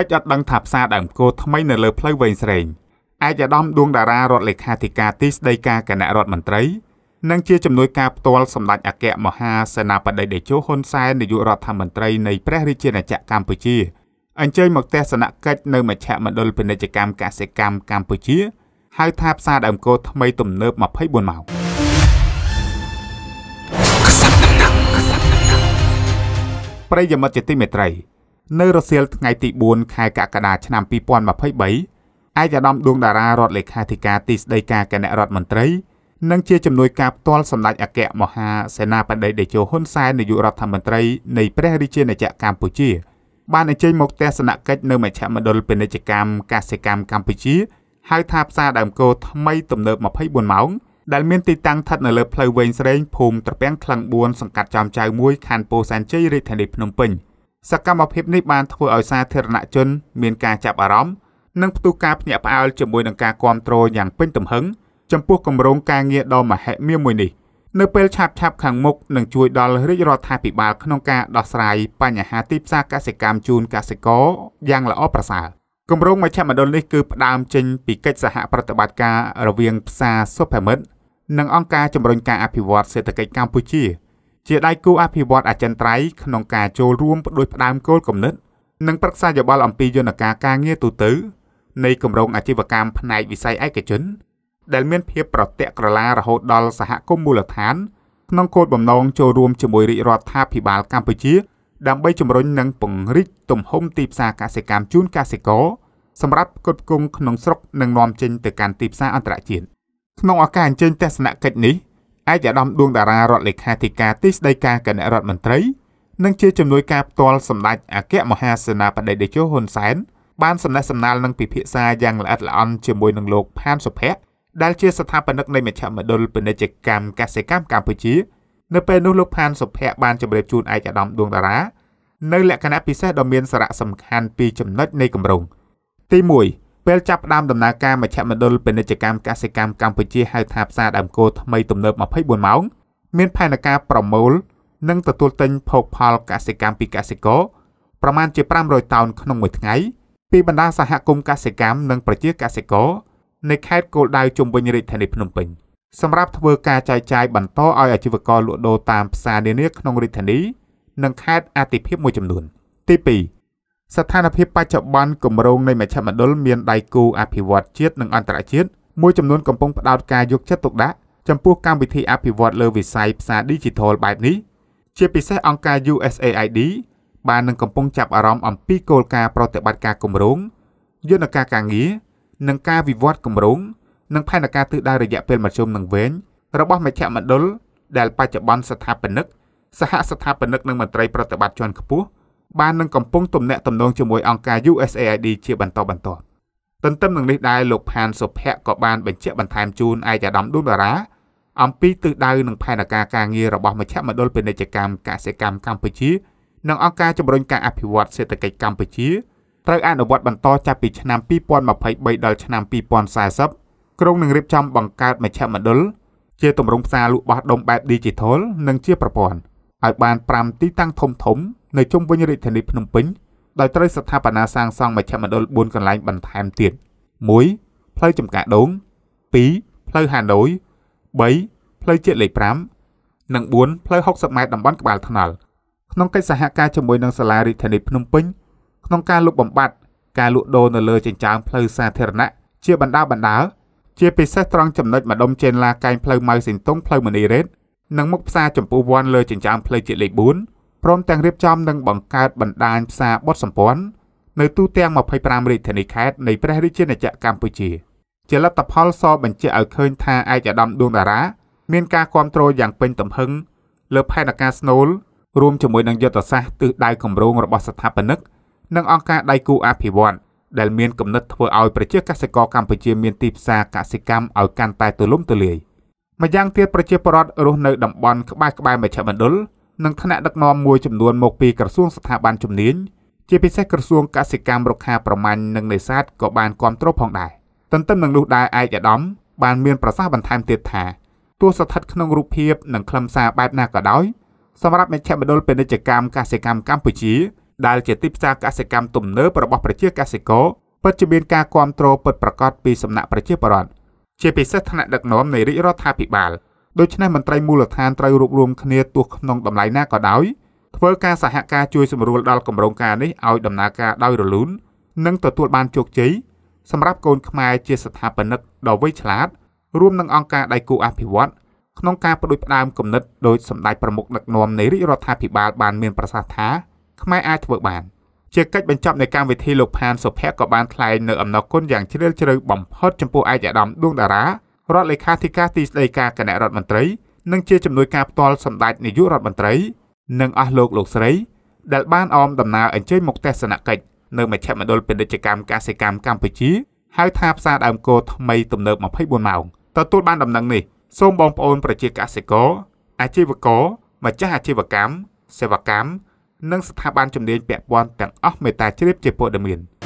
តិចអត់ដឹងថាផ្សារដើមគោថ្មី នៅលើផ្លូវវែងស្រេងឯកឧត្តមដួងតារារដ្ឋលេខាធិការទីស្តីការគណៈរដ្ឋមន្ត្រីនិងជាជំនួយការផ្ទាល់សម្ដេចអគ្គមហាសេនាបតីតេជោហ៊ុនសែននាយករដ្ឋមន្ត្រីនៃព្រះរាជាណាចក្រកម្ពុជាអញ្ជើញមកទស្សនកិច្ចនៅមជ្ឈមណ្ឌលពាណិជ្ជកម្មកសិកម្មកម្ពុជាហៅថាផ្សារដើមគោថ្មី ទំនើប24ម៉ោងប្រិយមិត្តជាទីមេត្រីនៅរសៀលថ្ងៃទី4ខែកក្កដាឆ្នាំ2023ឯកឧត្តមដួងតារារដ្ឋលេខាធិការទីស្តីការគណៈរដ្ឋមន្ត្រីនិងជាជំនួយការផ្ទាល់សម្ដេចអគ្គមហាសេនាបតីតេជោហ៊ុនសែននាយករដ្ឋមន្ត្រីនៃព្រះរាជាណាចក្រកម្ពុជាបានអញ្ជើញមកទស្សនកិច្ចនៅមជ្ឈមណ្ឌលពាណិជ្ជកម្មកសិកម្មកម្ពុជាហៅថាផ្សារដើមគោថ្មីទំនើប24ម៉ោងដែលមានទីតាំងស្ថិតនៅលើផ្លូវវែងស្រេងភូមិត្រពាំងខ្លឹង4សង្កាត់ចំចៅ1ខណ្ឌពោធិ៍សែនជ័យរាជធានីភ្នំពេញ។សកម្មភាពនេះបានធ្វើឲ្យសាធារណជនមានការចាប់អារម្មណ៍និងផ្ទុះការភ្ញាក់ផ្អើលជាមួយនឹងការគ្រប់គ្រងយ៉ាងពេញទំហឹងចំពោះគម្រោងការងារដ៏មហិមាមួយនេះនៅពេលឆាប់ឆាប់ខាងមុខនឹងជួយដល់រាជរដ្ឋាភិបាលក្នុងការដោះស្រាយបញ្ហាទីផ្សារកសិកម្មជូនកសិករយ៉ាងល្អប្រសើរគម្រោងមជ្ឈមណ្ឌលនេះគឺផ្ដើមចេញពីកិច្ចសហប្រតិបត្តិការរវាងផ្សារ Supermit និងអង្គការជំរុញការអភិវឌ្ឍសេដ្ឋកិច្ចកម្ពុជាជាដៃគូអភិវឌ្ឍអចិន្ត្រៃយ៍ក្នុងការចូលរួមបដិផ្ដើមគោលគំនិត និងប្រឹក្សាយោបល់ អំពីយន្តការការងារទូទៅនៃគម្រោងអាជីវកម្មផ្នែកវិស័យឯកជន ដែលមានភាពប្រតិក្រឡារហូតដល់សហគមន៍មូលដ្ឋានក្នុងគោលបំណងចូលរួមជាមួយរាជរដ្ឋាភិបាលកម្ពុជា ដើម្បីជំរុញនិងពង្រីកទំហំទីផ្សារកសិកម្មជូនកសិករសម្រាប់ផ្គត់ផ្គង់ក្នុងស្រុកនិងនាំចេញទៅកាន់ទីផ្សារអន្តរជាតិក្នុងឱកាសអញ្ជើញទស្សនកិច្ចនេះឯកឧត្តមដួងតារារដ្ឋលេខាធិការទីស្តីការគណៈរដ្ឋមន្ត្រីនិងជាជំនួយការផ្ទាល់សម្ដេចអគ្គមហាសេនាបតីតេជោហ៊ុនសែនបានសំណេះសំណាលនិងពិភាក្សាយ៉ាងល្អិតល្អន់ជាមួយនឹងលោកផានសុភ័ក្រដែលជាស្ថាបនិកនៃមជ្ឈមណ្ឌលពាណិជ្ជកម្មកសិកម្មកម្ពុជានៅពេលនោះលោកផានសុភ័ក្របានជម្រាបជូនឯកឧត្តមដួងតារានៅលក្ខណៈពិសេសដ៏មានសារៈសំខាន់ពីរចំណុចនៃគម្រោងទី1ពេលចាប់ផ្ដើមដំណើរការមជ្ឈមណ្ឌលពាណិជ្ជកម្មកសិកម្មកម្ពុជាហៅថាផ្សារដើមគោថ្មី ទំនើប24ម៉ោង មាន ផែនការប្រមូល និងទទួលទិញភោគផលកសិកម្មពីកសិករប្រមាណជា500តោនក្នុងមួយថ្ងៃ ពីបណ្ដាសហគមន៍កសិកម្មនិងប្រជាកសិករនៅខេត្តគោលដៅជុំវិញរាជធានីភ្នំពេញ សម្រាប់ធ្វើការចែកចាយបន្តឲ្យអាជីវករលក់ដូរតាមផ្សារនានាក្នុងរាជធានីនិងខេត្តអាទិភាពមួយចំនួនទី2ស្ថានភាពបច្ចុប្បន្នគម្រោងនៃមជ្ឈមណ្ឌលមានដៃគូអភិវឌ្ឍជាតិនិងអន្តរជាតិមួយចំនួនកំពុងផ្ដោតការយកចិត្តទុកដាក់ចំពោះកម្មវិធីអភិវឌ្ឍលើវិស័យផ្សារ Digital បែបនេះជាពិសេសអង្គការ USAID បាននឹងកំពុងចាប់អារម្មណ៍អំពីគោលការណ៍ប្រតិបត្តិការគម្រោងយន្តការការងារនិងការវិវត្តគម្រោងនិងផែនការទិសដៅរយៈពេលមធ្យមនិងវែងរបស់មជ្ឈមណ្ឌលដែលបច្ចុប្បន្នស្ថាបនិកសហស្ថាបនិកនិងមន្ត្រីប្រតិបត្តិជាន់ខ្ពស់បាននឹងកំពុងទំនាក់ទំនងជាមួយអង្គការ USAID ជាបន្តបន្ទាប់ទន្ទឹមនឹងនេះដែរលោកផានសុភ័ក្រក៏បានបញ្ជាក់បន្ថែមជូនឯកឧត្តមឌុនតារាអំពីទិសដៅនិងផែនការការងាររបស់មជ្ឈមណ្ឌលពាណិជ្ជកម្មកសិកម្មកម្ពុជានិងអង្គការជំរុញការអភិវឌ្ឍសេដ្ឋកិច្ចកម្ពុជាត្រូវអនុវត្តបន្តចាប់ពីឆ្នាំ2023ដល់ឆ្នាំ2040ក្រុងនឹងរៀបចំបង្កើតមជ្ឈមណ្ឌលជាទម្រង់ផ្សារលក់បោះដុំបែប Digital និងជាប្រព័ន្ធឲ្យបាន5ទីតាំងធំធំនៅជុំវិញរាជធានីភ្នំពេញដោយត្រូវស្ថាបនាសាងសង់មជ្ឈមណ្ឌល4កន្លែងបន្ថែមទៀត1ផ្លូវចំការដូង2ផ្លូវហាណូយ3ផ្លូវជាតិលេខ5និង4ផ្លូវ60ម៉ែត្រតំបន់ក្បាលថ្នល់ក្នុងកិច្ចសហការជាមួយនឹងសាលារាជធានីភ្នំពេញក្នុងការលុបបំបាត់ការលក់ដូរនៅលើចិញ្ចើមផ្លូវសាធារណៈជាបណ្ដាបណ្ដាជាពិសេសត្រង់ចំណុចម្ដុំចេនឡាកែងផ្លូវម៉ៅសិនតុងផ្លូវមនីរ៉េតនិងមុខផ្សារចម្ពោះវ័នលើចិញ្ចើមផ្លូវជាតិលេខ4ព្រមទាំងរៀបចំនិងបង្កើតបណ្ដាញផ្សារបទសម្ព័ន្ធនៅទូទាំង25រាជធានីខេត្តនៃព្រះរាជាណាចក្រកម្ពុជាជាលទ្ធផលសបញ្ជាក់ឲ្យឃើញថាឯកឧត្តមដួងតារាមានការគ្រប់គ្រងយ៉ាងពេញទំហឹងលើផែនការស្នូលរួមជាមួយនឹងយុទ្ធសាស្ត្រទិសដៅគម្រោងរបស់ស្ថាបនិកនិងអង្គការដៃគូអភិវឌ្ឍន៍ដែលមានគំនិតធ្វើឲ្យប្រជាកសិករកម្ពុជាមានទីផ្សារកសិកម្មឲ្យកាន់តែទូលំទូលាយម្យ៉ាងទៀតប្រជាពលរដ្ឋរស់នៅតំបន់ក្បែរក្បែរមជ្ឈមណ្ឌលនិងថ្នាក់ដឹកនាំមួយចំនួន មកពីក្រសួងស្ថាប័នជំនាញជាពិសេសក្រសួងកសិកម្មរុក្ខាប្រមាញ់និងនេសាទក៏បានគ្រប់គ្រងផងដែរទន្ទឹមនឹងនោះដែរឯកឧត្តមបានមានប្រសាសន៍បន្ថែមទៀតថាទោះស្ថិតក្នុងរូបភាពនិងខ្លឹមសារបែបណាក៏ដោយសម្រាប់មជ្ឈមណ្ឌលពាណិជ្ជកម្មកសិកម្មកម្ពុជាដែលជាទីផ្សារកសិកម្មទំនើបរបស់ប្រជាកសិករពិតជាមានការគ្រប់គ្រងពិតប្រាកដពីសំណាក់ប្រជាពលរដ្ឋជាពិសេសថ្នាក់ដឹកនាំនៃរាជរដ្ឋាភិបាលដូច្នេះមន្ត្រីមូលដ្ឋានត្រូវរួបរวมគ្នាទោះក្នុងតម្លៃណាក៏ដោយធ្វើការសហការជួយសម្រួលដល់គម្រោងការនេះឲ្យដំណើរការដោយរលូននិងទទួលបានជោគជ័យសម្រាប់កូនខ្មែរជាស្ថាបនិកដ៏វៃឆ្លាតរួមនឹងអង្គការដៃគូអភិវឌ្ឍក្នុងការបដិបដាមគំនិតដោយសម្ដេចប្រមុខដឹកនាំនៃរាជរដ្ឋាភិបាលបានមានប្រសាសន៍ថាខ្មែរអាចធ្វើបានជាកិច្ចបញ្ចប់នៃកម្មវិធីលោកផានសុភ័ក្រក៏បានថ្លែងនៅអំណរគុណយ៉ាងជ្រាលជ្រៅបំផុតចំពោះឯកឧត្តមដួងតារារដ្ឋលេខាធិការទីស្តីការគណៈរដ្ឋមន្ត្រី និងជាជំនួយការផ្ទាល់សម្ដេចនាយករដ្ឋមន្ត្រីនិងអស់លោកលោកស្រីដែលបានអមដំណើរអញ្ជើញមកទស្សនកិច្ចនៅមជ្ឈមណ្ឌលពាណិជ្ជកម្មកសិកម្មកម្ពុជាហៅថាផ្សារដើមគោថ្មីទំនើប24ម៉ោងទទួលបានដំណឹងនេះសូមបងប្អូនប្រជាកសិករអាជីវករម្ចាស់អាជីវកម្មសេវាកម្មនិងស្ថាប័នជំនាញពាក់ព័ន្ធទាំងអស់មេត្តាជ្រាបជាព័ត៌មាន។